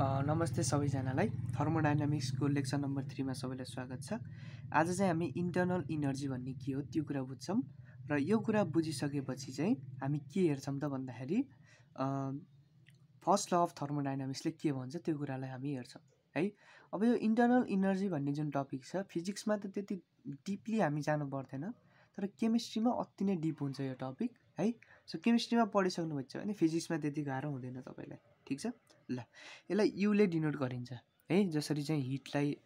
नमस्ते सबैजनालाई थर्मोडाइनामिक्सको lecture number थ्रीमा सबैलाई स्वागत छ आज चाहिँ हामी इन्टर्नल इनर्जी भन्ने के हो त्यो कुरा बुझ्छौँ र यो कुरा बुझिसकेपछि चाहिँ हामी के हेर्छौँ त भन्दाखेरि फर्स्ट ल अफ थर्मोडाइनामिक्सले के भन्छ त्यो कुरालाई हामी हेर्छौँ है अब यो इन्टर्नल इनर्जी भन्ने जुन टपिक छ फिजिक्समा त त्यति डिपली हामी जानु पर्दैन तर केमिस्ट्रीमा अति नै डिप हुन्छ यो टपिक है सो केमिस्ट्रीमा पढिसक्नुभएको छ भने फिजिक्समा त्यति गाह्रो हुँदैन तपाईँलाई ठिक छ ल यसलाई युले डिनोट गरिन्छ है जसरी चाहिँ हिटलाई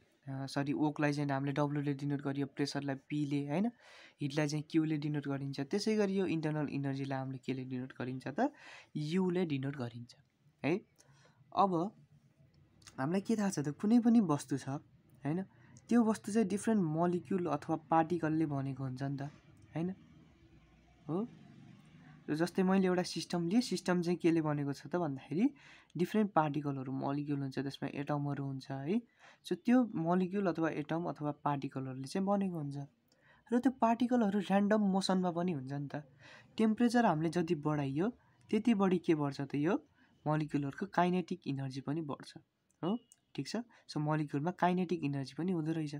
सरी ओकलाई चाहिँ हामीले डब्लुले डिनोट गरियो प्रेसरलाई पीले होइन हिटलाई चाहिँ क्युले डिनोट गरिन्छ त्यसै गरी यो इन्टरनल इनर्जीलाई हामीले केले डिनोट गरिन्छ त युले डिनोट गरिन्छ है अब हामीलाई के थाहा छ त कुनै पनि वस्तु छ होइन त्यो वस्तु चाहिँ डिफ्रेन्ट मलिक्युल अथवा पार्टिकलले भनेको हुन्छ नि त होइन हो जस्तै मैले एउटा सिस्टम लिएँ सिस्टम चाहिँ केले बनेको छ त भन्दाखेरि डिफ्रेन्ट पार्टिकलहरू मलिक्युल हुन्छ त्यसमा एटमहरू हुन्छ है सो त्यो मलिक्युल अथवा एटम अथवा पार्टिकलहरूले चाहिँ बनेको हुन्छ र त्यो पार्टिकलहरू ऱ्यान्डम मोसनमा पनि हुन्छ नि त टेम्परेचर हामीले जति बढाइयो त्यति बढी के बढ्छ त यो मलिक्युलहरूको काइनेटिक इनर्जी पनि बढ्छ हो ठिक छ सो मलिक्युलमा काइनेटिक इनर्जी पनि हुँदो रहेछ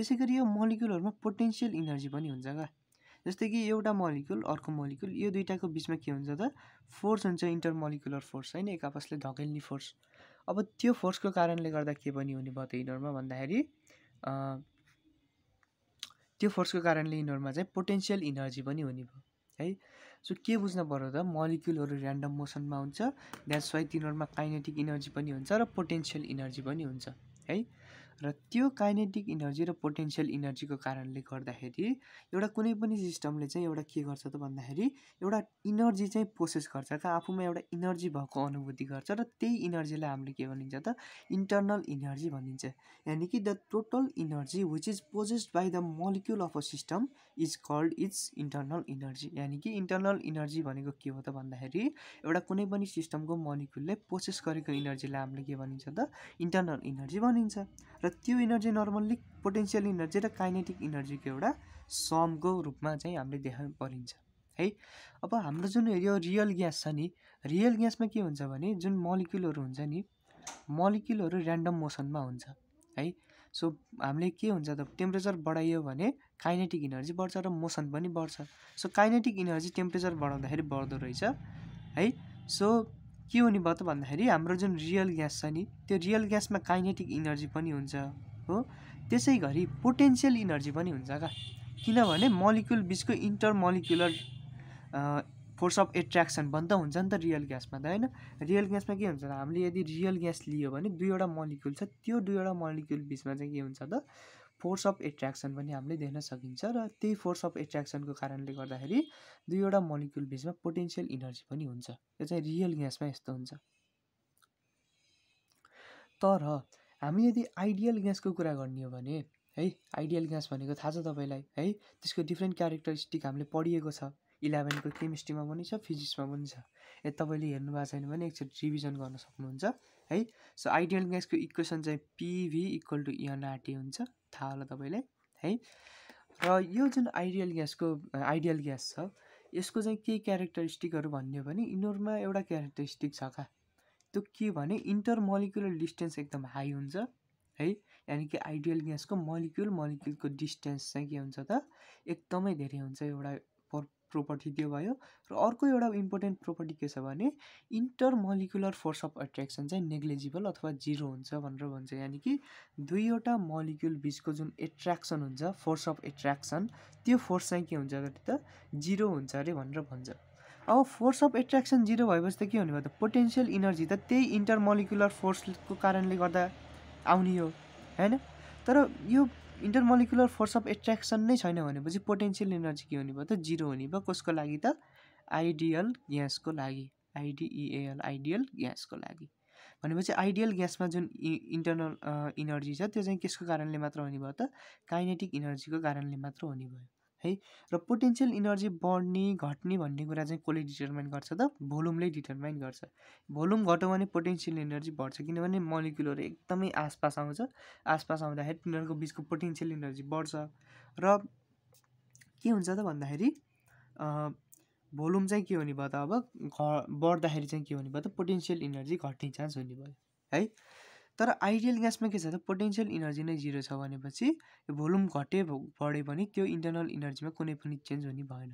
त्यसै गरी यो मलिक्युलहरूमा पोटेन्सियल इनर्जी पनि हुन्छ क्या जस्तै कि एउटा मलिकुल अर्को मलिकुल यो दुइटाको बिचमा के हुन्छ त फोर्स हुन्छ मलिकुलर फोर्स होइन एक आपसले धकेल्ने फोर्स अब त्यो फोर्सको कारणले गर्दा के पनि हुने भयो त यिनीहरूमा भन्दाखेरि त्यो फोर्सको कारणले यिनीहरूमा चाहिँ पोटेन्सियल इनर्जी पनि हुने भयो है सो के बुझ्नु पर्यो त मलिकुलहरू ऱ्यान्डम मोसनमा हुन्छ द्याट्स वाइ तिनीहरूमा काइनेटिक इनर्जी पनि हुन्छ र पोटेन्सियल इनर्जी पनि हुन्छ है र त्यो काइनेटिक इनर्जी र पोटेन्सियल इनर्जीको कारणले गर्दाखेरि एउटा कुनै पनि सिस्टमले चाहिँ एउटा के गर्छ त भन्दाखेरि एउटा इनर्जी चाहिँ प्रोसेस गर्छ त आफूमा एउटा इनर्जी भएको अनुभूति गर्छ र त्यही इनर्जीलाई हामीले के भनिन्छ त इन्टर्नल इनर्जी भनिन्छ यानि कि the total energy which is possessed by the molecule of a system is called its internal energy यानि कि इन्टर्नल इनर्जी भनेको के हो त भन्दाखेरि एउटा कुनै पनि सिस्टमको मलिक्युलले प्रोसेस गरेको इनर्जीलाई हामीले के भनिन्छ त इन्टर्नल इनर्जी भनिन्छ र त्यो इनर्जी नर्मल्ली पोटेन्सियल इनर्जी र काइनेटिक इनर्जीको एउटा समको रूपमा चाहिँ हामीले देखा परिन्छ है अब हाम्रो जुन यो रियल ग्यास छ नि रियल ग्यासमा के हुन्छ भने जुन मलिक्युलहरू हुन्छ नि मलिक्युलहरू ऱ्यान्डम मोसनमा हुन्छ है सो हामीले के हुन्छ त टेम्परेचर बढाइयो भने काइनेटिक इनर्जी बढ्छ र मोसन पनि बढ्छ सो काइनेटिक इनर्जी टेम्परेचर बढाउँदाखेरि बढ्दो रहेछ है सो के हुने भयो त भन्दाखेरि हाम्रो जुन रियल ग्यास छ नि त्यो रियल ग्यासमा काइनेटिक इनर्जी पनि हुन्छ हो त्यसै गरी पोटेन्सियल इनर्जी पनि हुन्छ क्या किनभने मलिकुल बिचको inter molecular force of attraction त हुन्छ नि त रियल ग्यासमा त होइन रियल ग्यासमा के हुन्छ त हामीले यदि रियल ग्यास लियो भने दुईवटा मलिकुल छ त्यो दुईवटा मलिकुल बिचमा चाहिँ के हुन्छ त फोर्स अफ एट्र्याक्सन पनि हामीले देख्न सकिन्छ र त्यही फोर्स अफ एट्र्याक्सनको कारणले गर्दाखेरि दुईवटा मलिक्युल बिचमा पोटेन्सियल इनर्जी पनि हुन्छ यो चाहिँ रियल ग्यासमा यस्तो हुन्छ तर हामी यदि आइडियल ग्यासको कुरा गर्ने हो भने है आइडियल ग्यास भनेको थाहा छ तपाईँलाई है त्यसको डिफ्रेन्ट क्यारेक्टरिस्टिक हामीले पढिएको छ इलेभेनको केमिस्ट्रीमा पनि छ फिजिक्समा पनि छ यदि तपाईँले हेर्नुभएको छैन भने एकचोटि रिभिजन गर्न सक्नुहुन्छ है सो आइडियल ग्यासको इक्वेसन चाहिँ पिभी इक्वल टु एनआरटी हुन्छ थाहा होला तपाईँलाई है र यो जुन आइडियल ग्यासको आइडियल ग्यास छ यसको चाहिँ के क्यारेक्टरिस्टिकहरू भन्यो भने यिनीहरूमा एउटा क्यारेक्टरिस्टिक छ क्या त्यो के भने इन्टरमोलिकुलर डिस्टेन्स एकदम हाई हुन्छ है यानि कि आइडियल ग्यासको मलिक्युल मलिक्युलको डिस्टेन्स चाहिँ के हुन्छ त एकदमै धेरै हुन्छ एउटा प्रोपर्टी त्यो भयो र अर्को एउटा इम्पोर्टेन्ट प्रोपर्टी के छ भने इन्टरमलिकुलर फोर्स अफ एट्र्याक्सन चाहिँ नेग्लिजिबल अथवा जिरो हुन्छ भनेर भन्छ यानि कि दुईवटा मलिकुल बिचको जुन एट्र्याक्सन हुन्छ फोर्स अफ एट्र्याक्सन त्यो फोर्स चाहिँ के हुन्छ भने त जिरो हुन्छ अरे भनेर भन्छ अब फोर्स अफ एट्र्याक्सन जिरो भएपछि त के हुने भयो त पोटेन्सियल इनर्जी त त्यही इन्टरमलिकुलर फोर्सको कारणले गर्दा आउने हो होइन तर यो इन्टरमोलिकुलर फोर्स अफ एट्र्याक्सन नै छैन भनेपछि पोटेन्सियल इनर्जी के हुने भयो त जिरो हुने भयो कसको लागि त आइडियल ग्यासको लागि आइडिइएल आइडियल ग्यासको लागि भनेपछि आइडियल ग्यासमा जुन इन्टरनल इनर्जी छ त्यो चाहिँ कसको कारणले मात्र हुने भयो त काइनेटिक इनर्जीको कारणले मात्र हुने भयो है र पोटेन्सियल इनर्जी बढ्ने घट्ने भन्ने कुरा चाहिँ कसले डिटर्माइन गर्छ त भोल्युमले डिटर्माइन गर्छ भोल्युम घट्यो भने पोटेन्सियल इनर्जी बढ्छ किनभने मलिकुलहरू एकदमै आसपास आउँछ आसपास आउँदाखेरि तिनीहरूको बिचको पोटेन्सियल इनर्जी बढ्छ र के हुन्छ त भन्दाखेरि भोल्युम चाहिँ के हुने भयो त अब घ बढ्दाखेरि चाहिँ के हुने भयो त पोटेन्सियल इनर्जी घट्ने चान्स हुने भयो है तर आइडियल ग्यासमा के छ त पोटेन्सियल इनर्जी नै जिरो छ भनेपछि यो भोल्युम घटे बढे पनि त्यो इन्टरनल इनर्जीमा कुनै पनि चेन्ज हुने भएन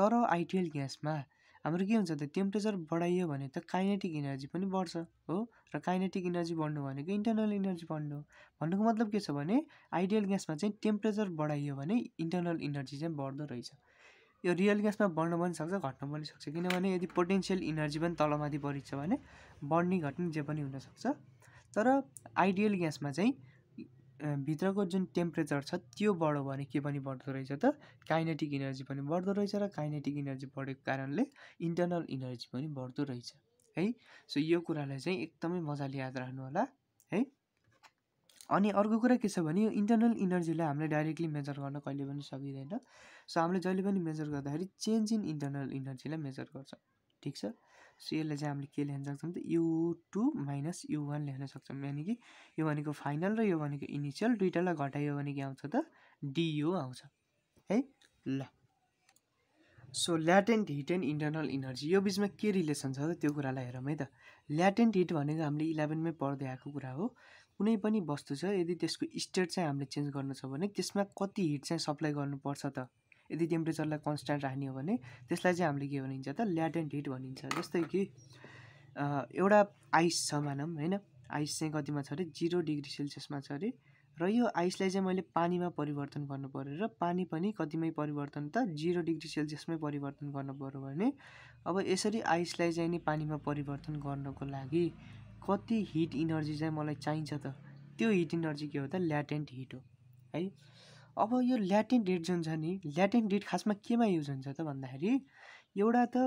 तर आइडियल ग्यासमा हाम्रो के हुन्छ त टेम्परेचर बढाइयो भने त काइनेटिक इनर्जी पनि बढ्छ हो र काइनेटिक इनर्जी बढ्नु भनेको इन्टरनल इनर्जी बढ्नु भन्नुको मतलब के छ भने आइडियल ग्यासमा चाहिँ टेम्परेचर बढाइयो भने इन्टरनल इनर्जी चाहिँ बढ्दो रहेछ यो रियल ग्यासमा बढ्न पनि सक्छ घट्न पनि सक्छ किनभने यदि पोटेन्सियल इनर्जी पनि तलमाथि बढी भने बढ्ने घट्ने जे पनि हुनसक्छ तर आइडियल ग्यासमा चाहिँ भित्रको जुन टेम्परेचर छ त्यो बढो भने के पनि बढ्दो रहेछ त काइनेटिक इनर्जी पनि बढ्दो रहेछ र काइनेटिक इनर्जी बढेको कारणले इन्टर्नल इनर्जी पनि बढ्दो रहेछ है सो यो कुरालाई चाहिँ एकदमै मजाले याद राख्नु होला है अनि अर्को कुरा के छ भने यो इन्टर्नल इनर्जीलाई हामीले डाइरेक्टली मेजर गर्न कहिले पनि सकिँदैन सो हामीले जहिले पनि मेजर गर्दाखेरि चेन्ज इन इन्टरनल इनर्जीलाई मेजर गर्छ ठिक छ सो यसलाई चाहिँ हामीले के लेख्न सक्छौँ त U two minus U one लेख्न सक्छौँ यानि कि यो भनेको फाइनल र यो भनेको इनिसियल दुइटालाई घटायो भने के आउँछ त डियु आउँछ है ल so latent heat and internal energy यो बिचमा के रिलेसन छ त त्यो कुरालाई हेरौँ है त ल्याटेन्ट हिट भनेको हामीले इलेभेनमै पढ्दै आएको कुरा हो कुनै पनि वस्तु छ यदि त्यसको स्टेट चाहिँ हामीले चेन्ज गर्नु छ भने त्यसमा कति हिट चाहिँ सप्लाई गर्नुपर्छ त यदि टेम्परेचरलाई कन्सट्यान्ट राख्ने हो भने त्यसलाई चाहिँ हामीले के भनिन्छ त ल्याटेन्ट हिट भनिन्छ जस्तै कि एउटा आइस छ मानौँ होइन आइस चाहिँ कतिमा छ अरे जिरो डिग्री सेल्सियसमा छ अरे र यो आइसलाई चाहिँ मैले पानीमा परिवर्तन गर्नु पऱ्यो र पानी पनि कतिमै परिवर्तन त जिरो डिग्री सेल्सियसमै परिवर्तन गर्नु पऱ्यो भने अब यसरी आइसलाई चाहिँ नि पानीमा परिवर्तन गर्नको लागि कति हिट इनर्जी चाहिँ मलाई चाहिन्छ त त्यो हिट इनर्जी के हो त ल्याटेन्ट हिट हो है अब यो ल्याटिन डेट जुन छ नि ल्याटिन डेट खासमा केमा युज हुन्छ त भन्दाखेरि एउटा त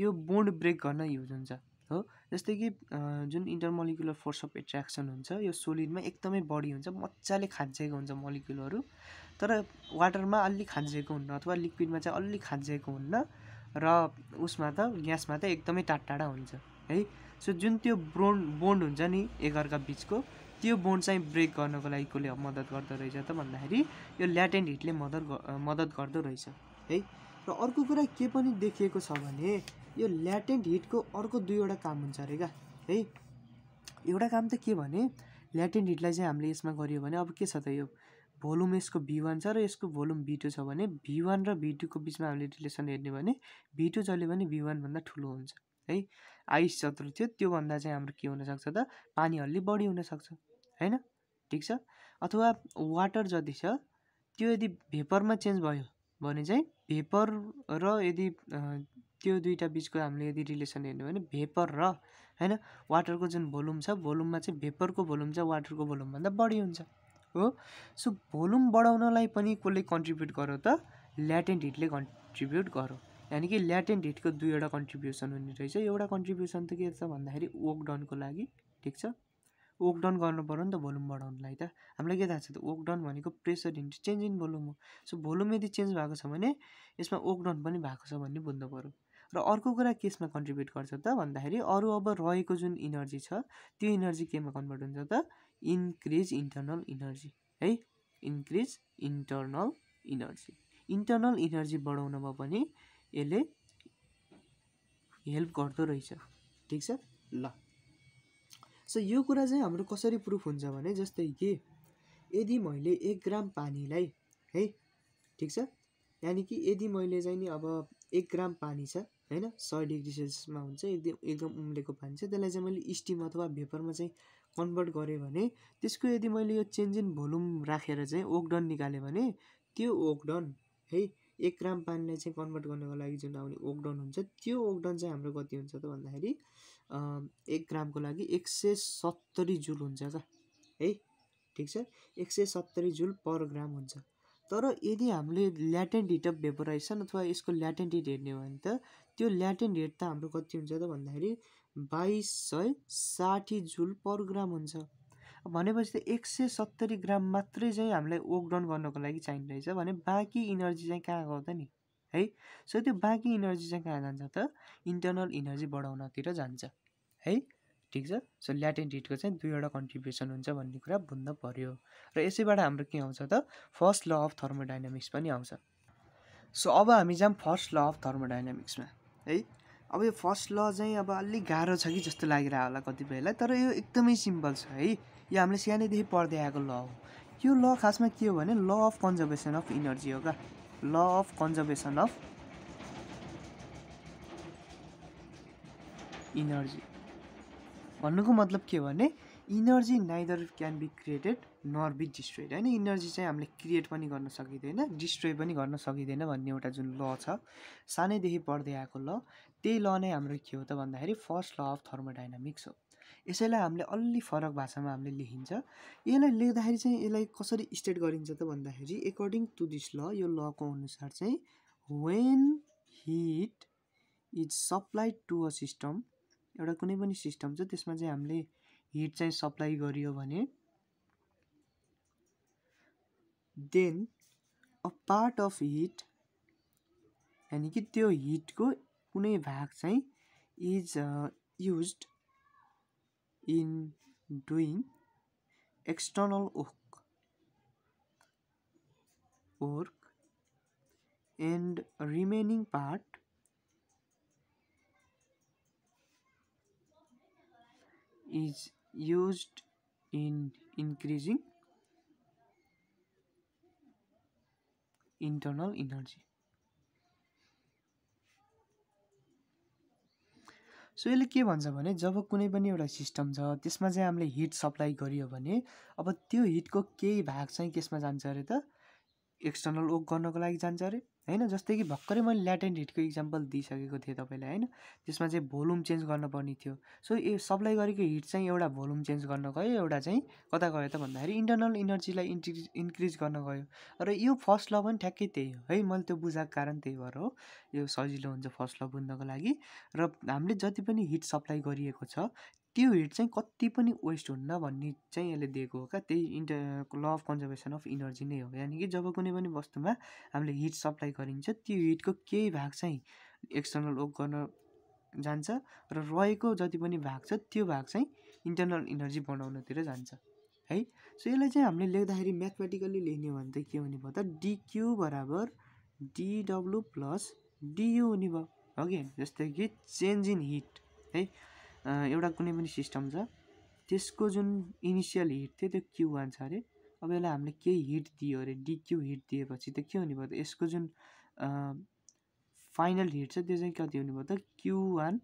यो बोन्ड ब्रेक गर्न युज हुन्छ हो जस्तै कि जुन इन्टरमोलिकुलर फोर्स अफ एट्र्याक्सन हुन्छ यो सोलिडमा एकदमै बढी हुन्छ मजाले खाँचिएको हुन्छ मलिकुलहरू तर वाटरमा अलि खाँचिएको हुन्न अथवा लिक्विडमा चाहिँ अलि खाँचिएको हुन्न र उसमा त ग्यासमा त एकदमै टाढा टाढा हुन्छ है सो जुन त्यो ब्रोन्ड बोन्ड हुन्छ नि एकअर्का बिचको त्यो बोन्ड चाहिँ ब्रेक गर्नको लागि कसले मद्दत गर्दो रहेछ त भन्दाखेरि यो ल्याटेन्ट हिटले मद्दत मद्दत गर्दो रहेछ है र अर्को कुरा के पनि देखिएको छ भने यो ल्याटेन्ट हिटको अर्को दुईवटा काम हुन्छ अरे क्या है एउटा काम त के भने ल्याटेन्ट हिटलाई चाहिँ हामीले यसमा गऱ्यो भने अब के छ त यो भोल्युम यसको भी वान छ र यसको भोल्युम भी टू छ भने भी वान र भी टूको बिचमा हामीले रिलेसन हेर्ने भने भी टू जहिले पनि भी वानभन्दा ठुलो हुन्छ है आइस जत्रो थियो त्योभन्दा चाहिँ हाम्रो के हुनसक्छ त पानी अलि बढी हुनसक्छ होइन ठिक छ अथवा वाटर जति छ त्यो यदि भेपरमा चेन्ज भयो भने चाहिँ भेपर र यदि त्यो दुईवटा बिचको हामीले यदि रिलेसन हेर्ने भने भेपर र होइन वाटरको जुन भोल्युम छ भोल्युममा चाहिँ भेपरको भोल्युम चाहिँ वाटरको भोल्युमभन्दा बढी हुन्छ हो सो भोल्युम बढाउनलाई पनि कसले कन्ट्रिब्युट गर्यो त ल्याटेन्ट हिटले कन्ट्रिब्युट गरौँ यानि कि ल्याटेन्ट हिटको दुईवटा कन्ट्रिब्युसन हुने रहेछ एउटा कन्ट्रिब्युसन त के छ भन्दाखेरि ओकडनको लागि ठिक छ वोकडाउन गर्नु पऱ्यो नि त भोल्युम बढाउनुलाई त हामीलाई के थाहा छ त ओकडन भनेको pressure into change in volume हो सो भोल्युम यदि चेन्ज भएको छ भने यसमा वर्कडाउन पनि भएको छ भन्ने बुझ्नु पऱ्यो र अर्को कुरा केसमा कन्ट्रिब्युट गर्छ त भन्दाखेरि अरू अब रहेको जुन इनर्जी छ त्यो इनर्जी केमा कन्भर्ट हुन्छ त इन्क्रिज इन्टर्नल इनर्जी है increase internal energy internal energy बढाउनमा पनि यसले हेल्प गर्दो रहेछ ठिक छ ल सो यो कुरा चाहिँ हाम्रो कसरी प्रुफ हुन्छ भने जस्तै कि यदि मैले एक ग्राम पानीलाई है ठिक छ यानि कि यदि मैले चाहिँ नि अब एक ग्राम पानी छ होइन सय डिग्री सेल्सियसमा हुन्छ एकदम एकदम उम्लेको पानी छ त्यसलाई चाहिँ मैले स्टिम अथवा भेपरमा चाहिँ कन्भर्ट गरेँ भने त्यसको यदि मैले यो चेन्ज इन भोल्युम राखेर चाहिँ ओकडन निकालेँ भने त्यो ओकडन है एक ग्राम पानीलाई चाहिँ कन्भर्ट गर्नको लागि जुन आउने ओकडाउन हुन्छ त्यो ओकडाउन चाहिँ हाम्रो कति हुन्छ त भन्दाखेरि एक ग्रामको लागि एक सय सत्तरी जुल हुन्छ क्या है ठिक छ एक सय सत्तरी जुल पर ग्राम हुन्छ तर यदि हामीले ल्याटेन्ट हिट अफ भेपोराइसन अथवा यसको ल्याटेन्ट हिट हेर्ने हो भने त त्यो ल्याटेन्ट हिट त हाम्रो कति हुन्छ त भन्दाखेरि बाइस सय साठी जुल पर ग्राम हुन्छ भनेपछि त एक सय सत्तरी ग्राम मात्रै चाहिँ हामीलाई वर्कडाउन गर्नको लागि चाहिने रहेछ भने बाँकी इनर्जी चाहिँ कहाँ गयो नि है सो त्यो बाँकी इनर्जी चाहिँ कहाँ जान्छ त इन्टर्नल इनर्जी बढाउनतिर जान्छ है ठिक छ सो ल्याटेन्ट हिटको चाहिँ दुईवटा कन्ट्रिब्युसन हुन्छ भन्ने कुरा बुझ्न पऱ्यो र यसैबाट हाम्रो के आउँछ त फर्स्ट ल अफ थर्मोडाइनामिक्स पनि आउँछ सो अब हामी जाऊँ फर्स्ट ल अफ थर्मोडाइनामिक्समा है अब यो फर्स्ट ल चाहिँ अब अलिक गाह्रो छ कि जस्तो लागिरहेको होला कतिपयलाई तर यो एकदमै सिम्पल छ है यो हामीले सानैदेखि पढ्दै आएको ल हो यो ल खासमा के हो भने ल अफ कन्जर्भेसन अफ इनर्जी हो क्या ल अफ कन्जर्भेसन अफ इनर्जी भन्नुको मतलब के भने energy neither can be created nor be destroyed होइन इनर्जी चाहिँ हामीले क्रिएट पनि गर्न सकिँदैन डिस्ट्रोय पनि गर्न सकिँदैन भन्ने एउटा जुन ल छ सानैदेखि पढ्दै आएको ल त्यही ल नै हाम्रो के हो त भन्दाखेरि फर्स्ट ल अफ थर्मोडाइनामिक्स हो यसैलाई हामीले अलि फरक भाषामा हामीले लेखिन्छ यसलाई लेख्दाखेरि चाहिँ यसलाई कसरी स्टेट गरिन्छ त भन्दाखेरि एकर्डिङ टु दिस ल यो लको अनुसार चाहिँ when heat is supplied to a system एउटा कुनै पनि सिस्टम छ त्यसमा चाहिँ हामीले हिट चाहिँ सप्लाई गरियो भने then a part of heat यानि कि त्यो हिटको कुनै भाग चाहिँ is use uh, in doing external work work and remaining part is used in increasing internal energy so यसले के भन्छ भने जब कुनै पनि एउटा सिस्टम छ त्यसमा चाहिँ हामीले हिट सप्लाई गरियो भने अब त्यो हिटको केही भाग चाहिँ केसमा जान्छ अरे त एक्सटर्नल वर्क गर्नको लागि जान्छ अरे होइन जस्तै कि भर्खरै मैले ल्याटेन्ट हिटको इक्जाम्पल दिइसकेको थिएँ तपाईँलाई होइन त्यसमा चाहिँ भोल्युम चेन्ज गर्नुपर्ने थियो सो यो सप्लाई गरेको हिट चाहिँ एउटा भोल्युम चेन्ज गर्न गयो एउटा चाहिँ कता गयो त भन्दाखेरि इन्टर्नल इनर्जीलाई इन्क्रिज इन्क्रिज गर्न गयो र यो फर्स्ट ल पनि ठ्याक्कै त्यही हो है मैले त्यो बुझाएको कारण त्यही भएर हो यो सजिलो हुन्छ फर्स्ट ल बुझ्नको लागि र हामीले जति पनि हिट सप्लाई गरिएको छ त्यो हिट चाहिँ कति पनि वेस्ट हुन्न भन्ने चाहिँ यसले दिएको हो क्या त्यही इन्टर ल अफ कन्जर्भेसन अफ इनर्जी नै हो यानि कि जब कुनै पनि वस्तुमा हामीले हिट सप्लाई गरिन्छ त्यो हिटको केही भाग चाहिँ एक्सटर्नल वर्क गर्न जान्छ र रहेको जति पनि भाग छ त्यो भाग चाहिँ इन्टरनल इनर्जी बनाउनतिर जान्छ है सो यसलाई चाहिँ हामीले लेख्दाखेरि म्याथमेटिकल्ली लेख्ने भने त के हुने भयो त डिक्यु बराबर डिडब्लु प्लस डियु हुने भयो हो कि जस्तै कि चेन्ज इन हिट है एउटा कुनै पनि सिस्टम छ त्यसको जुन इनिसियल हिट थियो त्यो क्यु वान छ अरे अब यसलाई हामीले केही हिट दियो अरे डिक्यु हिट दिएपछि त के हुने भयो त यसको जुन फाइनल हिट छ त्यो चाहिँ कति हुने भयो त क्यु वान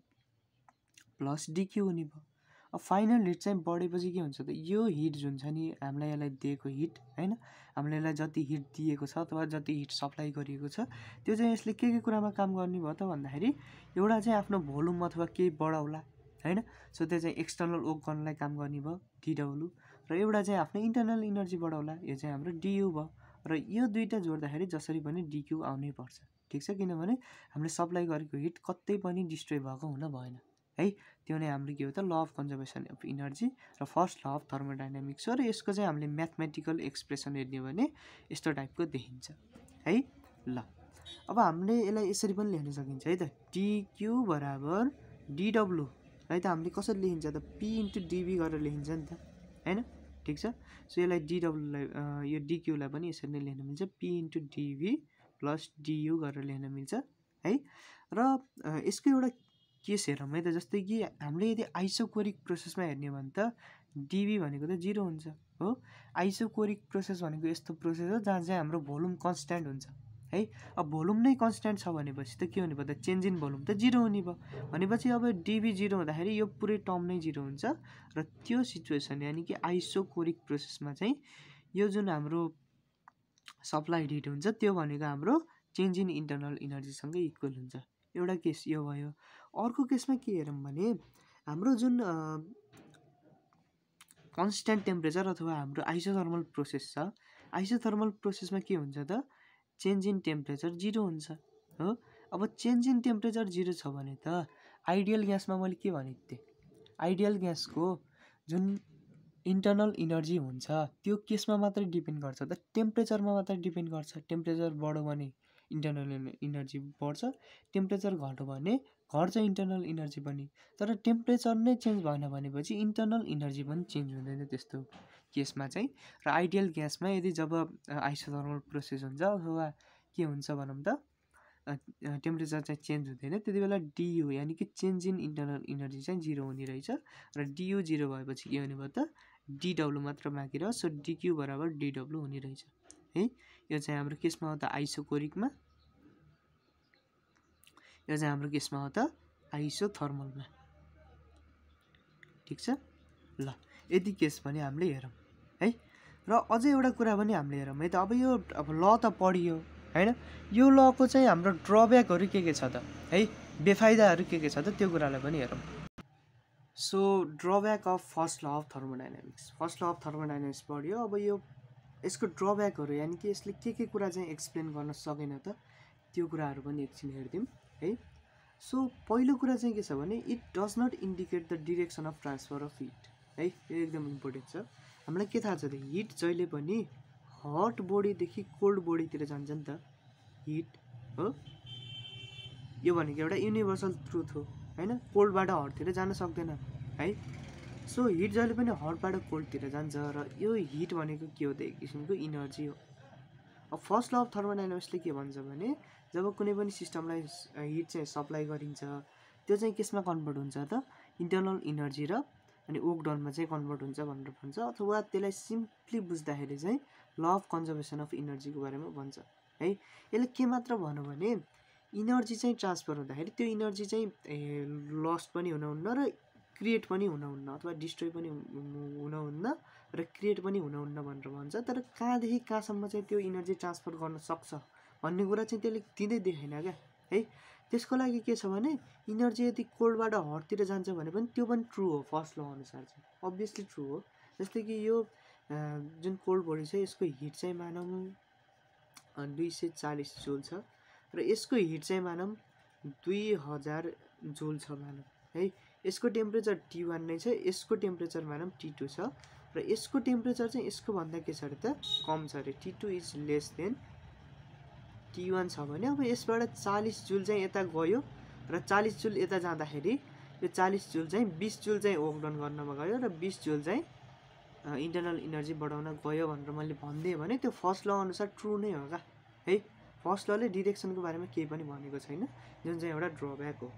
प्लस डिक्यु हुने भयो अब फाइनल हिट चाहिँ बढेपछि के हुन्छ त यो हिट जुन छ नि हामीलाई यसलाई दिएको हिट होइन हामीले यसलाई जति हिट दिएको छ अथवा जति हिट सप्लाई गरिएको छ त्यो चाहिँ यसले के के कुरामा काम गर्ने भयो त भन्दाखेरि एउटा चाहिँ आफ्नो भोल्युम अथवा केही बढाउला होइन सो त्यो चाहिँ एक्सटर्नल वर्क गर्नलाई काम गर्ने भयो डिडब्लु र एउटा चाहिँ आफ्नो इन्टरनल इनर्जीबाट बढाउला यो चाहिँ हाम्रो डियु भयो र यो दुइटा जोड्दाखेरि जसरी पनि डिक्यु आउनै पर्छ ठिक छ किनभने हामीले सप्लाई गरेको हिट कतै पनि डिस्ट्रोय भएको हुन भएन है त्यो नै हाम्रो के हो त law of conservation of energy र फर्स्ट ल अफ थर्मोडाइनामिक्स हो र यसको चाहिँ हामीले म्याथमेटिकल एक्सप्रेसन हेर्ने हो भने यस्तो टाइपको देखिन्छ है ल अब हामीले यसलाई यसरी पनि लेख्न सकिन्छ है त डिक्यु बराबर डिडब्लु है त हामीले कसरी लेखिन्छ त पी इन्टु डिबी गरेर लेखिन्छ नि त होइन ठिक छ सो यसलाई डिडब्लुलाई यो डिक्युलाई पनि यसरी नै लेख्न मिल्छ P into dV plus dU गरेर लेख्न मिल्छ है र यसको एउटा केस हेरौँ है त जस्तै कि हामीले यदि आइसोकोरिक प्रोसेसमा हेर्ने हो भने त डिबी भनेको त जिरो हुन्छ हो आइसोकोरिक प्रोसेस भनेको यस्तो प्रोसेस हो जहाँ चाहिँ हाम्रो भोल्युम कन्सट्यान्ट हुन्छ है अब भोल्युम नै कन्सट्यान्ट छ भनेपछि त के हुने भयो त चेन्ज इन भोल्युम त जिरो हुने भयो भनेपछि अब डिभी जिरो हुँदाखेरि यो पुरै टर्म नै जिरो हुन्छ र त्यो सिचुएसन यानि कि आइसोकोरिक प्रोसेसमा चाहिँ यो जुन हाम्रो सप्लाई हिट हुन्छ त्यो भनेको हाम्रो चेन्ज इन इन्टर्नल इनर्जीसँगै इक्वल हुन्छ एउटा केस यो भयो अर्को केसमा के हेरौँ भने हाम्रो जुन कन्सट्यान्ट टेम्परेचर अथवा हाम्रो आइसोथर्मल प्रोसेस छ आइसोथर्मल प्रोसेसमा के हुन्छ त चेन्ज इन टेम्परेचर जिरो हुन्छ हो अब चेन्ज इन टेम्परेचर जिरो छ भने त आइडियल ग्यासमा मैले के भनेको थिएँ आइडियल ग्यासको जुन इन्टर्नल इनर्जी हुन्छ त्यो केसमा मात्रै डिपेन्ड गर्छ त टेम्परेचरमा मात्रै डिपेन्ड गर्छ टेम्परेचर बढो भने इन्टर्नल इनर्जी बढ्छ टेम्परेचर घट्यो भने घट्छ इन्टर्नल इनर्जी पनि तर टेम्परेचर नै चेन्ज भएन भनेपछि इन्टर्नल इनर्जी पनि चेन्ज हुँदैन त्यस्तो केसमा चाहिँ र आइडियल ग्यासमा यदि जब आइसोथर्मल प्रोसेस हुन्छ अथवा के हुन्छ भनौँ त टेम्परेचर चाहिँ चेन्ज हुँदैन त्यति बेला डियु यानि कि चेन्ज इन इन्टरनल इनर्जी चाहिँ जिरो हुने रहेछ र डियु जिरो भएपछि के हुने भयो त डिडब्लु मात्र बाँकी रह सो डिक्यु बराबर डिडब्लु हुने रहेछ है यो चाहिँ हाम्रो केसमा हो त आइसोकोरिकमा यो चाहिँ हाम्रो केसमा हो त आइसोथर्मलमा ठिक छ ल यति केस भने हामीले हेरौँ र अझै एउटा कुरा पनि हामीले हेरौँ है त अब यो अब ल त पढियो होइन यो लको चाहिँ हाम्रो ड्रब्याकहरू के के छ त है बेफाइदाहरू के के छ त त्यो कुरालाई पनि हेरौँ so drawback of first law of thermodynamics first law of thermodynamics पढियो अब यो यसको ड्रब्याकहरू यानि कि यसले के के कुरा चाहिँ एक्सप्लेन गर्न सकेन त त्यो कुराहरू पनि एकछिन हेरिदिउँ है सो पहिलो कुरा चाहिँ के छ भने it does not indicate the direction of transfer of heat है यो एकदम इम्पोर्टेन्ट छ हामीलाई के थाहा छ त हिट जहिले पनि हट बडीदेखि कोल्ड बोडीतिर जान्छ नि त हिट हो यो भनेको एउटा युनिभर्सल ट्रुथ हो होइन कोल्डबाट हटतिर जान सक्दैन है सो हिट जहिले पनि हटबाट कोल्डतिर जान्छ र यो हिट भनेको के हो त एक किसिमको इनर्जी हो अब फर्स्ट ल अफ थर्मोडाइनमिक्सले के भन्छ भने जब कुनै पनि सिस्टमलाई हिट चाहिँ सप्लाई गरिन्छ त्यो चाहिँ केसमा कन्भर्ट हुन्छ त इन्टर्नल इनर्जी र अनि ओक डलमा चाहिँ कन्भर्ट हुन्छ भनेर भन्छ अथवा त्यसलाई सिम्पली बुझ्दाखेरि चाहिँ ल अफ कन्जर्भेसन अफ इनर्जीको बारेमा भन्छ है यसले के मात्र भनौँ भने इनर्जी चाहिँ ट्रान्सफर हुँदाखेरि त्यो इनर्जी चाहिँ लस पनि हुनहुन्न र क्रिएट पनि हुनहुन्न अथवा डिस्ट्रोय पनि हुनहुन्न र क्रिएट पनि हुनहुन्न भनेर भन्छ तर कहाँदेखि कहाँसम्म चाहिँ त्यो इनर्जी ट्रान्सफर गर्न सक्छ भन्ने कुरा चाहिँ त्यसले दिँदै देखेन क्या है त्यसको लागि के छ भने इनर्जी यदि कोल्डबाट हटतिर जान्छ भने पनि त्यो पनि ट्रु हो फर्स्ट ल अनुसार चाहिँ अभियसली ट्रु हो जस्तै कि यो जुन कोल्ड बडी छ यसको हिट चाहिँ मानौँ दुई सय चालिस जोल छ र यसको हिट चाहिँ मानौँ दुई हजार जोल छ मानौँ है यसको टेम्परेचर टी वान नै छ यसको टेम्परेचर मानौँ टी टू छ र यसको टेम्परेचर चाहिँ यसको भन्दा के छ अरे त कम छ अरे T two is less than T one छ भने अब यसबाट चालिस जुल चाहिँ यता गयो र चालिस जुल यता जाँदाखेरि यो चालिस जुल चाहिँ बिस जुल चाहिँ वर्कडाउन गर्नमा गयो र बिस जुल चाहिँ इन्टरनल इनर्जी बढाउन गयो भनेर मैले भनिदिएँ भने त्यो फर्स्ट ल अनुसार ट्रु नै हो क्या है फर्स्ट लले डिरेक्सनको बारेमा केही पनि भनेको छैन जुन चाहिँ एउटा ड्रब्याक हो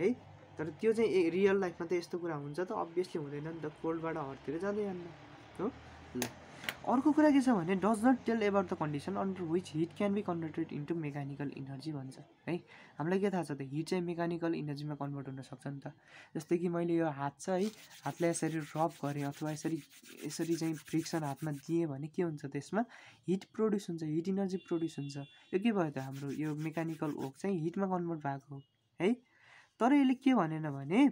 है तर त्यो चाहिँ ए रियल लाइफमा त यस्तो कुरा हुन्छ त अभियसली हुँदैन नि त कोल्डबाट हटतिर जाँदै जान्न हो ल अर्को कुरा के छ भने does not tell about the condition under which heat can be converted into mechanical energy भन्छ है हामीलाई के थाहा छ त हिट चाहिँ मेकानिकल इनर्जीमा कन्भर्ट हुनसक्छ नि त जस्तै कि मैले यो हात छ है हातलाई यसरी रब गरेँ अथवा यसरी यसरी चाहिँ फ्रिक्सन हातमा दिएँ भने के हुन्छ त्यसमा हिट प्रड्युस हुन्छ हिट इनर्जी प्रड्युस हुन्छ यो के भयो त हाम्रो यो मेकानिकल वर्क चाहिँ हिटमा कन्भर्ट भएको हो है तर यसले के भनेन भने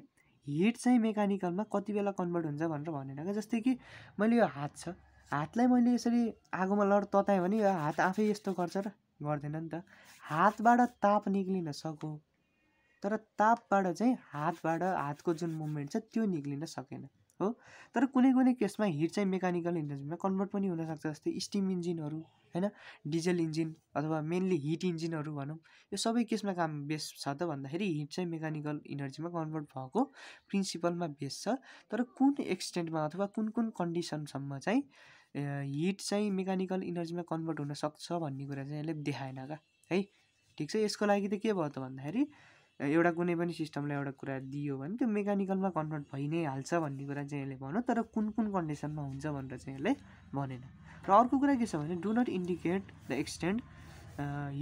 हिट चाहिँ मेकानिकलमा कति बेला कन्भर्ट हुन्छ भनेर भनेन क्या जस्तै कि मैले यो हात छ हातलाई मैले यसरी आगोमा लड तताएँ भने हात आफै यस्तो गर्छ र गर्दैन नि त हातबाट ताप निक्लिन सको तर तापबाट चाहिँ हातबाट हातको जुन मुभमेन्ट छ त्यो निक्लिन सकेन हो तर कुनै कुनै केसमा हिट चाहिँ मेकानिकल इन्जिनमा कन्भर्ट पनि हुनसक्छ जस्तै स्टिम इन्जिनहरू होइन डिजल इन्जिन अथवा मेनली हिट इन्जिनहरू भनौँ यो सबै केसमा काम बेस छ त भन्दाखेरि हिट चाहिँ मेकानिकल इनर्जीमा कन्भर्ट भएको प्रिन्सिपलमा बेस छ तर कुन एक्सटेन्टमा अथवा कुन कुन कन्डिसनसम्म चाहिँ हिट चाहिँ मेकानिकल इनर्जीमा कन्भर्ट हुनसक्छ भन्ने कुरा चाहिँ यसले देखाएन क्या है ठिक छ यसको लागि त के भयो त भन्दाखेरि एउटा कुनै पनि सिस्टमलाई एउटा कुरा दियो भने त्यो मेकानिकलमा कन्भर्ट भइ नै हाल्छ भन्ने कुरा चाहिँ यसले भन्यो तर कुन कुन कन्डिसनमा हुन्छ भनेर चाहिँ यसले भनेन र अर्को कुरा के छ भने do not indicate the extent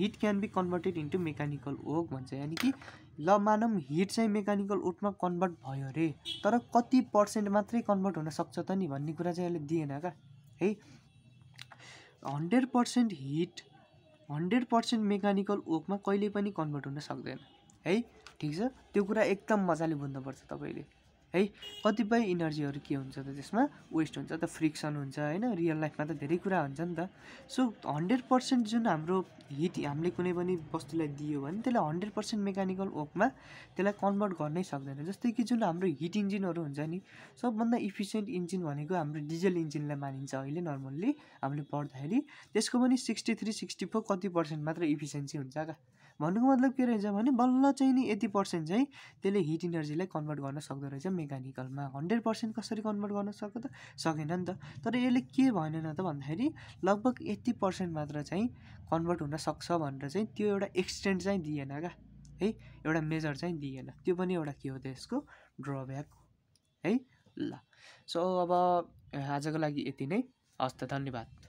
heat can be converted into mechanical work भन्छ यानि कि ल मानौँ हिट चाहिँ मेकानिकल ओटमा कन्भर्ट भयो अरे तर कति पर्सेन्ट मात्रै कन्भर्ट हुनसक्छ त नि भन्ने कुरा चाहिँ यसले दिएन क्या है hundred percent heat hundred percent mechanical ओकमा कहिले पनि कन्भर्ट हुन सक्दैन है ठिक छ त्यो कुरा एकदम मजाले बुझ्नुपर्छ तपाईँले है कतिपय इनर्जीहरू के हुन्छ त त्यसमा वेस्ट हुन्छ त फ्रिक्सन हुन्छ होइन रियल लाइफमा त धेरै कुरा हुन्छ नि त सो हन्ड्रेड पर्सेन्ट जुन हाम्रो हिट हामीले कुनै पनि वस्तुलाई दियो भने त्यसलाई हन्ड्रेड पर्सेन्ट मेकानिकल वर्कमा त्यसलाई कन्भर्ट गर्नै सक्दैन जस्तै कि जुन हाम्रो हिट इन्जिनहरू हुन्छ नि सबभन्दा इफिसियन्ट इन्जिन भनेको हाम्रो डिजल इन्जिनलाई मानिन्छ अहिले नर्मल्ली हामीले पढ्दाखेरि त्यसको पनि सिक्सटी थ्री सिक्सटी फोर कति पर्सेन्ट मात्र इफिसियन्सी हुन्छ क्या भन्नुको मतलब के रहेछ भने बल्ल चाहिँ नि यति पर्सेन्ट चाहिँ त्यसले हिट इनर्जीलाई कन्भर्ट गर्न सक्दो रहेछ मेकानिकलमा हन्ड्रेड पर्सेन्ट कसरी कन्भर्ट गर्न सक्यो त सकेन नि त तर यसले के भनेन त भन्दाखेरि लगभग यति पर्सेन्ट मात्र चाहिँ कन्भर्ट हुन सक्छ भनेर चाहिँ त्यो एउटा एक्सटेन्ट चाहिँ दिएन क्या है एउटा मेजर चाहिँ दिएन त्यो पनि एउटा के हो त यसको ड्रब्याक है ल सो अब आजको लागि यति नै हस् त धन्यवाद